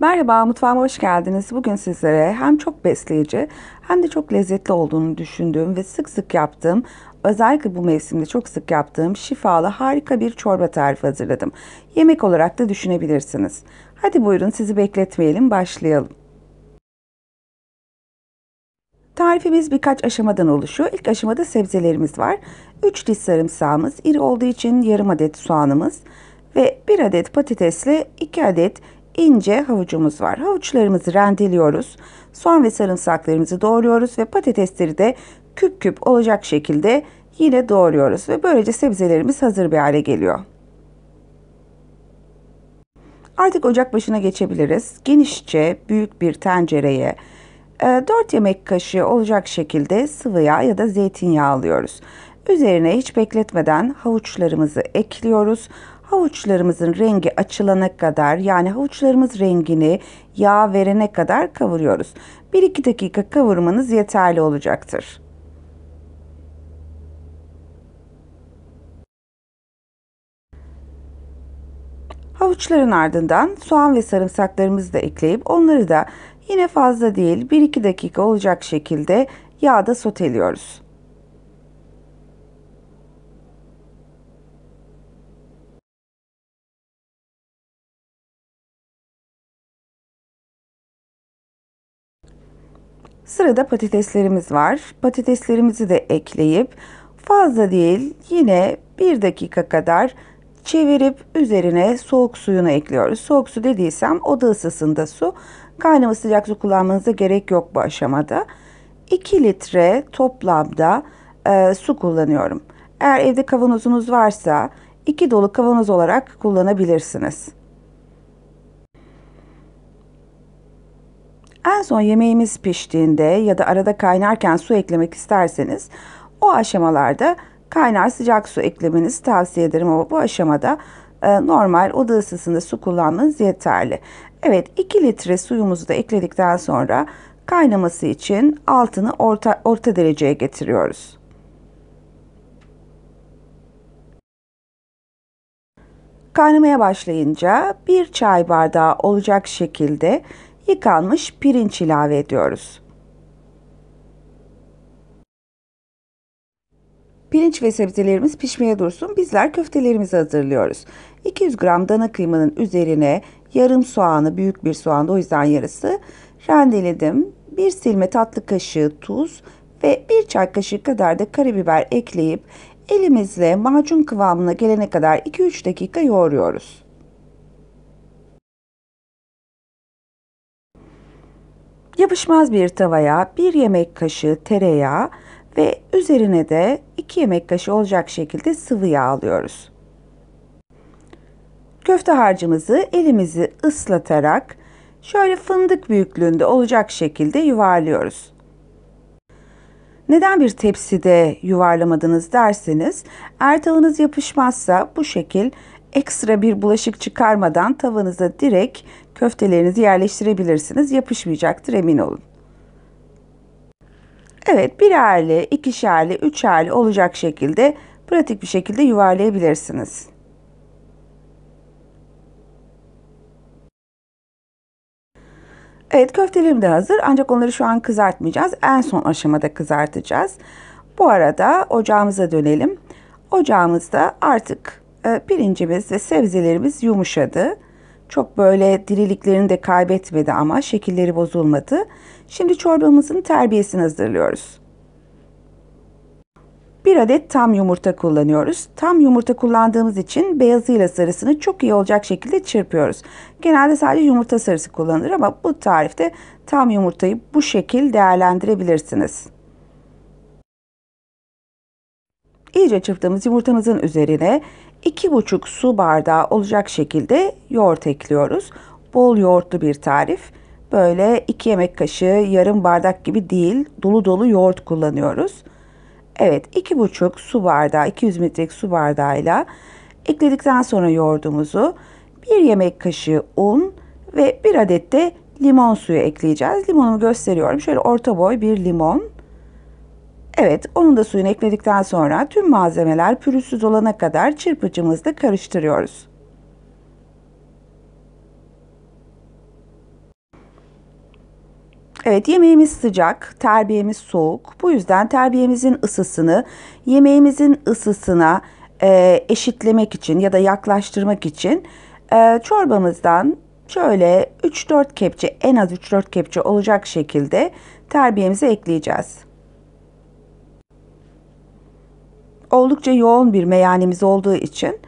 Merhaba, mutfağıma hoş geldiniz. Bugün sizlere hem çok besleyici hem de çok lezzetli olduğunu düşündüğüm ve sık sık yaptığım, özellikle bu mevsimde çok sık yaptığım şifalı harika bir çorba tarifi hazırladım. Yemek olarak da düşünebilirsiniz. Hadi buyurun sizi bekletmeyelim, başlayalım. Tarifimiz birkaç aşamadan oluşuyor. İlk aşamada sebzelerimiz var. 3 diş sarımsağımız, iri olduğu için yarım adet soğanımız ve 1 adet patatesle 2 adet ince havucumuz var. Havuçlarımızı rendeliyoruz. Soğan ve sarımsaklarımızı doğruyoruz ve patatesleri de küp küp olacak şekilde yine doğruyoruz ve böylece sebzelerimiz hazır bir hale geliyor. Artık ocak başına geçebiliriz. Genişçe büyük bir tencereye 4 e, yemek kaşığı olacak şekilde sıvı yağ ya da zeytinyağı alıyoruz. Üzerine hiç bekletmeden havuçlarımızı ekliyoruz havuçlarımızın rengi açılana kadar yani havuçlarımız rengini yağ verene kadar kavuruyoruz. 1-2 dakika kavurmanız yeterli olacaktır. Havuçların ardından soğan ve sarımsaklarımızı da ekleyip onları da yine fazla değil 1-2 dakika olacak şekilde yağda soteliyoruz. Sırada patateslerimiz var. Patateslerimizi de ekleyip fazla değil yine 1 dakika kadar çevirip üzerine soğuk suyunu ekliyoruz. Soğuk su dediysem oda ısısında su. Kaynama sıcak su kullanmanıza gerek yok bu aşamada. 2 litre toplamda e, su kullanıyorum. Eğer evde kavanozunuz varsa 2 dolu kavanoz olarak kullanabilirsiniz. En son yemeğimiz piştiğinde ya da arada kaynarken su eklemek isterseniz o aşamalarda kaynar sıcak su eklemenizi tavsiye ederim ama bu aşamada e, normal oda ısısında su kullanmanız yeterli. Evet 2 litre suyumuzu da ekledikten sonra kaynaması için altını orta, orta dereceye getiriyoruz. Kaynamaya başlayınca bir çay bardağı olacak şekilde yıkanmış pirinç ilave ediyoruz. Pirinç ve sebzelerimiz pişmeye dursun. Bizler köftelerimizi hazırlıyoruz. 200 gram dana kıymanın üzerine yarım soğanı, büyük bir soğan da o yüzden yarısı rendeledim. Bir silme tatlı kaşığı tuz ve bir çay kaşığı kadar da karabiber ekleyip elimizle macun kıvamına gelene kadar 2-3 dakika yoğuruyoruz. Yapışmaz bir tavaya 1 yemek kaşığı tereyağı ve üzerine de 2 yemek kaşığı olacak şekilde sıvı yağ alıyoruz. Köfte harcımızı elimizi ıslatarak şöyle fındık büyüklüğünde olacak şekilde yuvarlıyoruz. Neden bir tepside yuvarlamadınız derseniz, ertalınız yapışmazsa bu şekil ekstra bir bulaşık çıkarmadan tavanıza direkt köftelerinizi yerleştirebilirsiniz. Yapışmayacaktır emin olun. Evet birerli, ikişerli, üçerli olacak şekilde pratik bir şekilde yuvarlayabilirsiniz. Evet köftelerim de hazır ancak onları şu an kızartmayacağız. En son aşamada kızartacağız. Bu arada ocağımıza dönelim. Ocağımızda artık ee, pirincimiz ve sebzelerimiz yumuşadı. Çok böyle diriliklerini de kaybetmedi ama şekilleri bozulmadı. Şimdi çorbamızın terbiyesini hazırlıyoruz. 1 adet tam yumurta kullanıyoruz. Tam yumurta kullandığımız için beyazıyla sarısını çok iyi olacak şekilde çırpıyoruz. Genelde sadece yumurta sarısı kullanılır ama bu tarifte tam yumurtayı bu şekil değerlendirebilirsiniz. iyice çırptığımız yumurtamızın üzerine 2,5 su bardağı olacak şekilde yoğurt ekliyoruz. Bol yoğurtlu bir tarif. Böyle 2 yemek kaşığı yarım bardak gibi değil dolu dolu yoğurt kullanıyoruz. Evet 2,5 su bardağı 200 mililitrelik su bardağıyla ekledikten sonra yoğurdumuzu 1 yemek kaşığı un ve 1 adet de limon suyu ekleyeceğiz. Limonumu gösteriyorum. Şöyle orta boy bir limon. Evet, onun da suyun ekledikten sonra tüm malzemeler pürüzsüz olana kadar çırpıcımızla karıştırıyoruz. Evet yemeğimiz sıcak, terbiyemiz soğuk. Bu yüzden terbiyemizin ısısını yemeğimizin ısısına e, eşitlemek için ya da yaklaştırmak için e, çorbamızdan şöyle 3-4 kepçe en az 3-4 kepçe olacak şekilde terbiyemizi ekleyeceğiz. oldukça yoğun bir meyanemiz olduğu için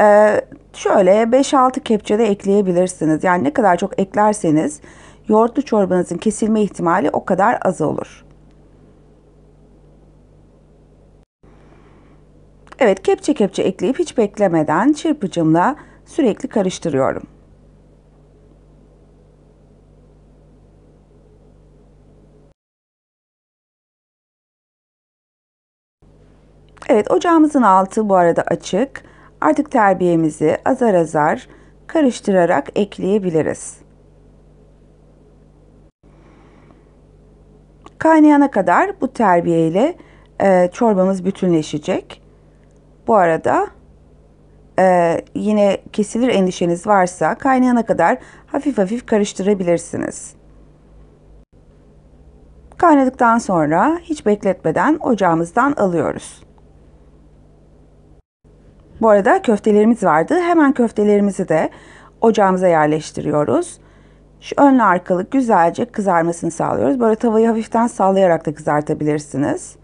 e, şöyle 5-6 kepçe de ekleyebilirsiniz. Yani ne kadar çok eklerseniz yoğurtlu çorbanızın kesilme ihtimali o kadar az olur. Evet kepçe kepçe ekleyip hiç beklemeden çırpıcımla sürekli karıştırıyorum. Evet ocağımızın altı bu arada açık. Artık terbiyemizi azar azar karıştırarak ekleyebiliriz. Kaynayana kadar bu terbiye ile e, çorbamız bütünleşecek. Bu arada e, yine kesilir endişeniz varsa kaynayana kadar hafif hafif karıştırabilirsiniz. Kaynadıktan sonra hiç bekletmeden ocağımızdan alıyoruz. Bu arada köftelerimiz vardı. Hemen köftelerimizi de ocağımıza yerleştiriyoruz. Şu önlü arkalık güzelce kızarmasını sağlıyoruz. Böyle tavayı hafiften sallayarak da kızartabilirsiniz.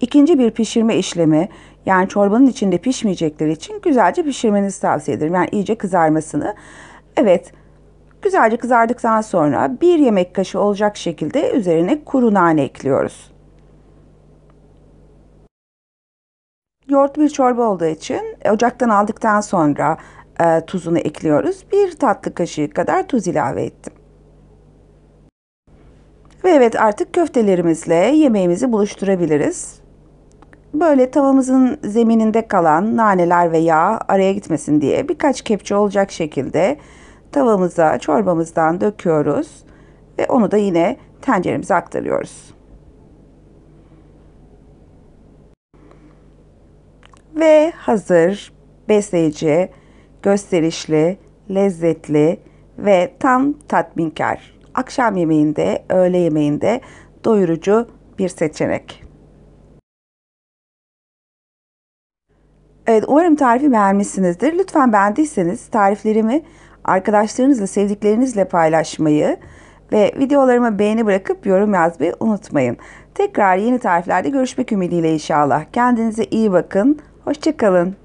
İkinci bir pişirme işlemi yani çorbanın içinde pişmeyecekleri için güzelce pişirmenizi tavsiye ederim. Yani iyice kızarmasını. Evet güzelce kızardıktan sonra bir yemek kaşığı olacak şekilde üzerine kuru nane ekliyoruz. Yoğurt bir çorba olduğu için e, ocaktan aldıktan sonra e, tuzunu ekliyoruz. Bir tatlı kaşığı kadar tuz ilave ettim. Ve evet artık köftelerimizle yemeğimizi buluşturabiliriz. Böyle tavamızın zemininde kalan naneler ve yağ araya gitmesin diye birkaç kepçe olacak şekilde tavamıza çorbamızdan döküyoruz ve onu da yine tenceremize aktarıyoruz. ve hazır, besleyici, gösterişli, lezzetli ve tam tatminkar. Akşam yemeğinde, öğle yemeğinde doyurucu bir seçenek. Evet, umarım tarifi beğenmişsinizdir. Lütfen beğendiyseniz tariflerimi arkadaşlarınızla, sevdiklerinizle paylaşmayı ve videolarıma beğeni bırakıp yorum yazmayı unutmayın. Tekrar yeni tariflerde görüşmek ümidiyle inşallah. Kendinize iyi bakın. Hoşçakalın.